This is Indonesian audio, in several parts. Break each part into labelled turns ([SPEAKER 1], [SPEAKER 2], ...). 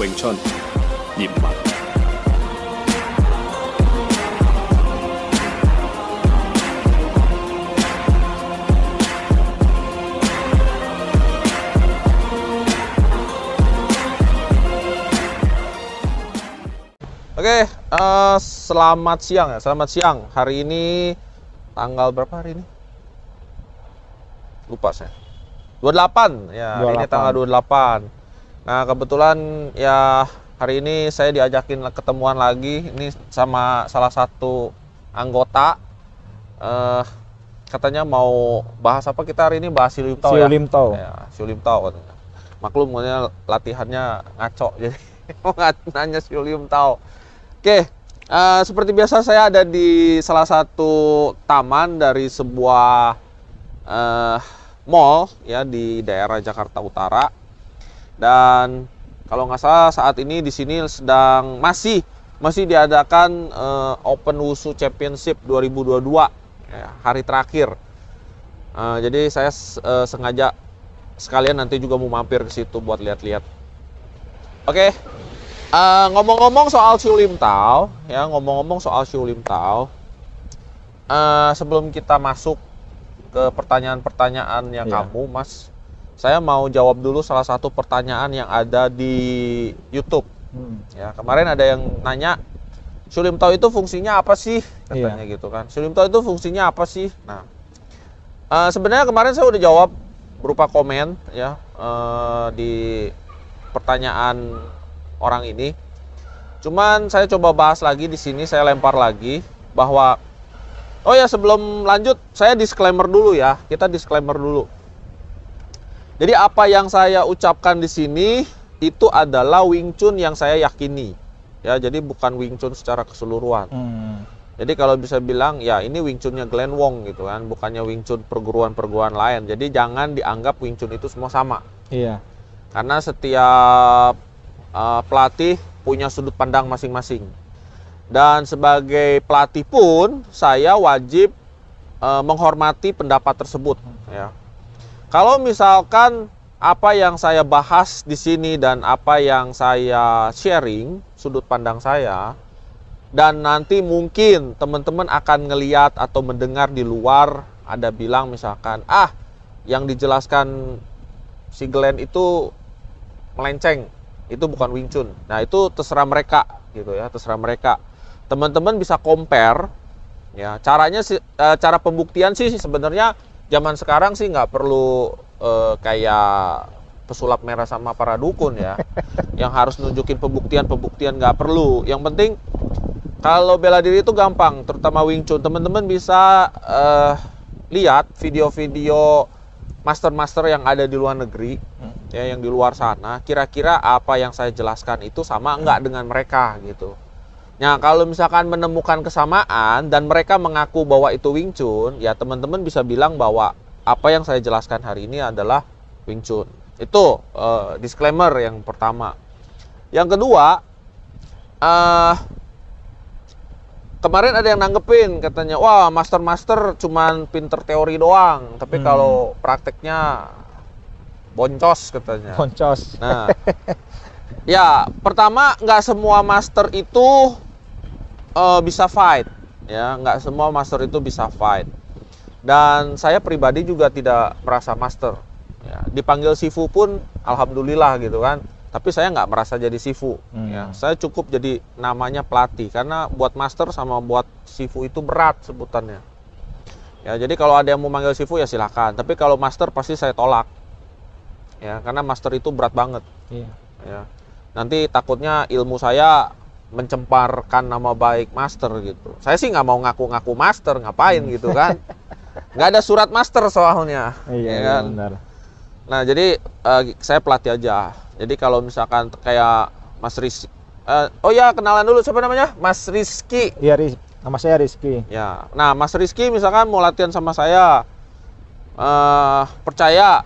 [SPEAKER 1] 詠春、葉問 Oke, okay, uh, selamat siang ya, selamat siang. Hari ini tanggal berapa hari ini? Lupa saya. 28 ya, 28. ini tanggal 28. Nah, kebetulan ya hari ini saya diajakin ketemuan lagi ini sama salah satu anggota eh katanya mau bahas apa kita hari ini bahas Siulimtau ya. Siulimtau. Ya, Siulimtau Maklum katanya latihannya ngaco jadi mau nanya Siulimtau. Oke, Eh, seperti biasa saya ada di salah satu taman dari sebuah eh, mall ya di daerah Jakarta Utara dan kalau nggak salah saat ini di sini sedang masih masih diadakan uh, Open Wusu Championship 2022 ya, hari terakhir. Uh, jadi saya uh, sengaja sekalian nanti juga mau mampir ke situ buat lihat-lihat. Oke, okay. uh, ngomong-ngomong soal Tao, ya ngomong-ngomong soal Tao, uh, sebelum kita masuk ke pertanyaan-pertanyaan yang yeah. kamu, Mas, saya mau jawab dulu salah satu pertanyaan yang ada di YouTube. Hmm. Ya, kemarin ada yang nanya, "Sulim tahu itu fungsinya apa sih? Katanya iya. gitu kan. "Sulim tahu itu fungsinya apa sih? Nah, uh, sebenarnya kemarin saya udah jawab berupa komen ya uh, di pertanyaan orang ini. Cuman saya coba bahas lagi di sini, saya lempar lagi bahwa Oh ya sebelum lanjut, saya disclaimer dulu ya. Kita disclaimer dulu jadi apa yang saya ucapkan di sini itu adalah Wing Chun yang saya yakini. Ya, jadi bukan Wing Chun secara keseluruhan. Hmm. Jadi kalau bisa bilang ya ini Wing Chunnya Glenn Wong gitu kan, bukannya Wing Chun perguruan-perguruan lain. Jadi jangan dianggap Wing Chun itu semua sama. Iya. Karena setiap uh, pelatih punya sudut pandang masing-masing. Dan sebagai pelatih pun saya wajib uh, menghormati pendapat tersebut. Ya, kalau misalkan apa yang saya bahas di sini dan apa yang saya sharing sudut pandang saya dan nanti mungkin teman-teman akan ngeliat atau mendengar di luar ada bilang misalkan ah yang dijelaskan si Glenn itu melenceng itu bukan Wing Chun nah itu terserah mereka gitu ya terserah mereka teman-teman bisa compare ya caranya eh, cara pembuktian sih sebenarnya zaman sekarang sih nggak perlu uh, kayak pesulap merah sama para dukun ya yang harus nunjukin pembuktian-pembuktian nggak perlu yang penting kalau bela diri itu gampang terutama Wing Chun teman-teman bisa uh, lihat video-video master-master yang ada di luar negeri hmm. ya yang di luar sana kira-kira apa yang saya jelaskan itu sama nggak hmm. dengan mereka gitu Nah, kalau misalkan menemukan kesamaan dan mereka mengaku bahwa itu Wing Chun, ya teman-teman bisa bilang bahwa apa yang saya jelaskan hari ini adalah Wing Chun. Itu uh, disclaimer yang pertama. Yang kedua, uh, kemarin ada yang nanggepin katanya, wah master-master cuman pinter teori doang, tapi hmm. kalau prakteknya boncos katanya. Boncos. Nah, ya pertama nggak semua master itu uh, bisa fight ya nggak semua master itu bisa fight dan saya pribadi juga tidak merasa master ya, dipanggil sifu pun alhamdulillah gitu kan tapi saya nggak merasa jadi sifu hmm. ya saya cukup jadi namanya pelatih karena buat master sama buat sifu itu berat sebutannya ya jadi kalau ada yang mau manggil sifu ya silakan. tapi kalau master pasti saya tolak ya karena master itu berat banget yeah. ya nanti takutnya ilmu saya mencemparkan nama baik master gitu. Saya sih nggak mau ngaku-ngaku master, ngapain gitu kan? Nggak ada surat master soalnya. Iya, ya iya, kan? iya benar. Nah jadi uh, saya pelatih aja. Jadi kalau misalkan kayak Mas Rizky, uh, oh ya kenalan dulu siapa namanya? Mas Rizky. Iya Riz, nama saya Rizky. Ya, nah Mas Rizky misalkan mau latihan sama saya, uh, percaya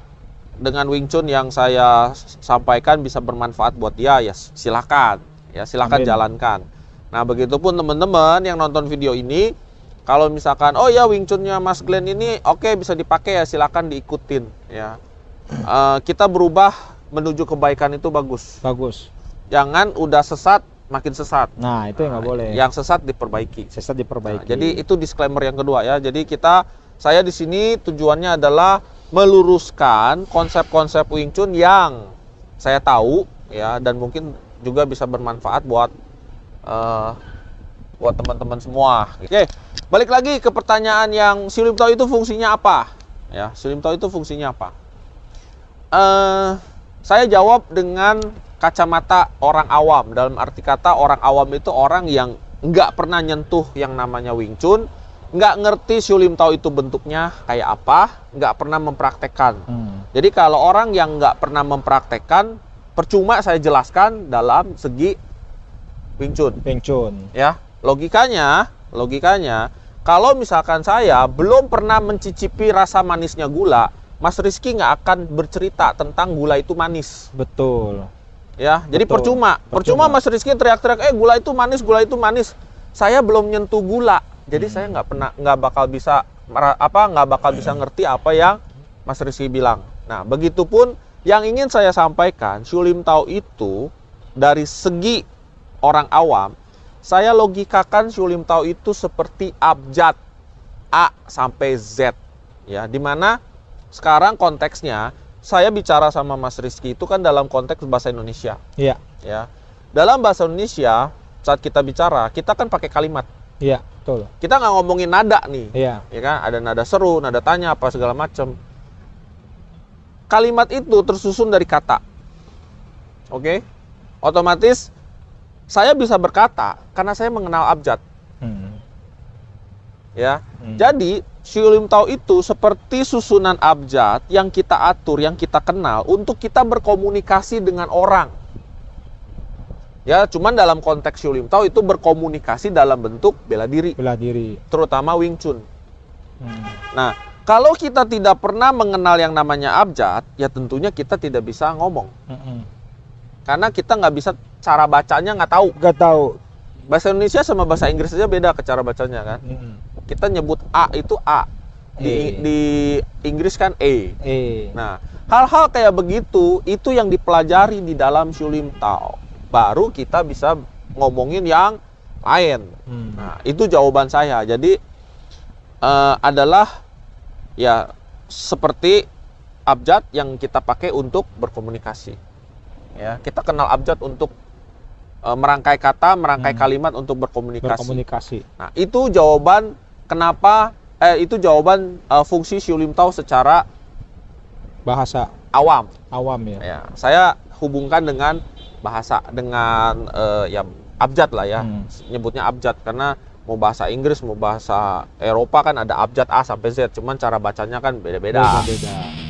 [SPEAKER 1] dengan Wing Chun yang saya sampaikan bisa bermanfaat buat dia ya silakan ya silahkan Amin. jalankan nah begitupun teman-teman yang nonton video ini kalau misalkan oh ya Wing Chunnya Mas Glenn ini oke okay, bisa dipakai ya silahkan diikutin ya uh, kita berubah menuju kebaikan itu bagus bagus jangan udah sesat makin sesat nah itu yang nggak nah, boleh yang sesat diperbaiki sesat diperbaiki nah, jadi itu disclaimer yang kedua ya jadi kita saya di sini tujuannya adalah meluruskan konsep-konsep Wing Chun yang saya tahu ya dan mungkin juga bisa bermanfaat buat uh, buat teman-teman semua. Oke, balik lagi ke pertanyaan yang tau itu fungsinya apa? Ya, tau itu fungsinya apa? Uh, saya jawab dengan kacamata orang awam. Dalam arti kata orang awam itu orang yang nggak pernah nyentuh yang namanya Wing Chun, nggak ngerti sulim tau itu bentuknya kayak apa, nggak pernah mempraktekkan. Hmm. Jadi kalau orang yang nggak pernah mempraktekkan, percuma saya jelaskan dalam segi Wing Chun. Wing Chun. Ya, logikanya, logikanya kalau misalkan saya belum pernah mencicipi rasa manisnya gula, Mas Rizky nggak akan bercerita tentang gula itu manis. Betul. Ya, Betul. jadi percuma. percuma. Percuma Mas Rizky teriak-teriak, eh gula itu manis, gula itu manis. Saya belum nyentuh gula, jadi hmm. saya nggak pernah, nggak bakal bisa apa, nggak bakal bisa hmm. ngerti apa yang Mas Rizky bilang. Nah, begitupun yang ingin saya sampaikan, sulim Tau itu dari segi orang awam, saya logikakan sulim Tau itu seperti abjad A sampai Z. Ya, dimana sekarang konteksnya saya bicara sama Mas Rizky itu kan dalam konteks bahasa Indonesia. Iya. Ya. Dalam bahasa Indonesia saat kita bicara kita kan pakai kalimat. Iya, betul. Kita nggak ngomongin nada nih. Iya. Ya kan ada nada seru, nada tanya apa segala macam kalimat itu tersusun dari kata. Oke? Okay? Otomatis saya bisa berkata karena saya mengenal abjad. Hmm. Ya. Hmm. Jadi Syulim Tau itu seperti susunan abjad yang kita atur, yang kita kenal untuk kita berkomunikasi dengan orang. Ya, cuman dalam konteks Syulim Tau itu berkomunikasi dalam bentuk bela diri. Bela diri. Terutama Wing Chun. Hmm. Nah, kalau kita tidak pernah mengenal yang namanya abjad, ya tentunya kita tidak bisa ngomong. Mm -hmm. Karena kita nggak bisa cara bacanya nggak tahu. Nggak tahu. Bahasa Indonesia sama bahasa Inggris aja beda ke cara bacanya kan. Mm -hmm. Kita nyebut A itu A. Di, e. di Inggris kan E. e. Nah, hal-hal kayak begitu itu yang dipelajari di dalam Shulim Tao. Baru kita bisa ngomongin yang lain. Hmm. Nah, itu jawaban saya. Jadi uh, adalah ya seperti abjad yang kita pakai untuk berkomunikasi. Ya, kita kenal abjad untuk e, merangkai kata, merangkai hmm. kalimat untuk berkomunikasi. berkomunikasi. Nah, itu jawaban kenapa eh itu jawaban e, fungsi Tau secara bahasa awam. Awam ya. ya. Saya hubungkan dengan bahasa dengan e, ya abjad lah ya. Hmm. Nyebutnya abjad karena mau bahasa Inggris mau bahasa Eropa kan ada abjad A sampai Z cuman cara bacanya kan beda-beda beda-beda